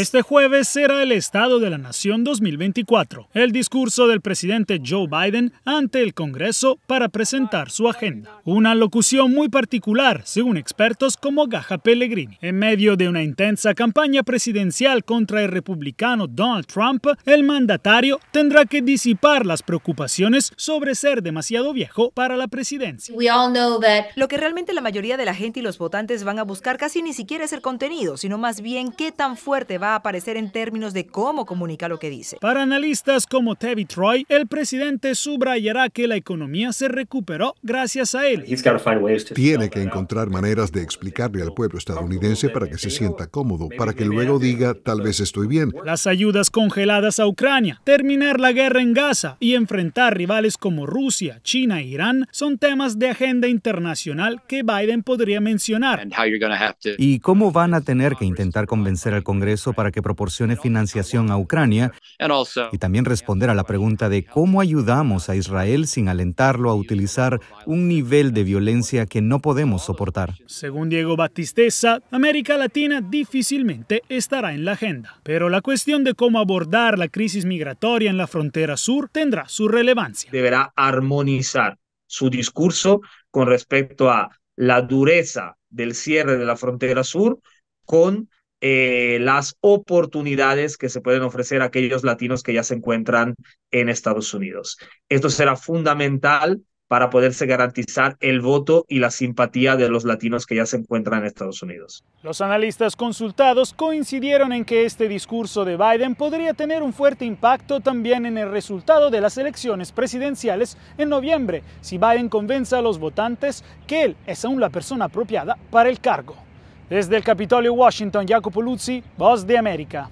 Este jueves será el Estado de la Nación 2024, el discurso del presidente Joe Biden ante el Congreso para presentar su agenda. Una locución muy particular, según expertos como Gaja Pellegrini. En medio de una intensa campaña presidencial contra el republicano Donald Trump, el mandatario tendrá que disipar las preocupaciones sobre ser demasiado viejo para la presidencia. Lo que realmente la mayoría de la gente y los votantes van a buscar casi ni siquiera es el contenido sino más bien qué tan fuerte va a aparecer en términos de cómo comunica lo que dice. Para analistas como Tevi Troy, el presidente subrayará que la economía se recuperó gracias a él. Tiene que encontrar maneras de explicarle al pueblo estadounidense para que se sienta cómodo, para que luego diga tal vez estoy bien. Las ayudas congeladas a Ucrania, terminar la guerra en Gaza y enfrentar rivales como Rusia, China e Irán son temas de agenda internacional que Biden podría mencionar. ¿Y cómo van a tener que intentar convencer al Congreso para que proporcione financiación a Ucrania y también responder a la pregunta de cómo ayudamos a Israel sin alentarlo a utilizar un nivel de violencia que no podemos soportar. Según Diego Battistessa, América Latina difícilmente estará en la agenda, pero la cuestión de cómo abordar la crisis migratoria en la frontera sur tendrá su relevancia. Deberá armonizar su discurso con respecto a la dureza del cierre de la frontera sur con eh, las oportunidades que se pueden ofrecer a aquellos latinos que ya se encuentran en Estados Unidos. Esto será fundamental para poderse garantizar el voto y la simpatía de los latinos que ya se encuentran en Estados Unidos. Los analistas consultados coincidieron en que este discurso de Biden podría tener un fuerte impacto también en el resultado de las elecciones presidenciales en noviembre, si Biden convence a los votantes que él es aún la persona apropiada para el cargo. Desde el Capitolio Washington, Jacopo Luzzi, Voz de America.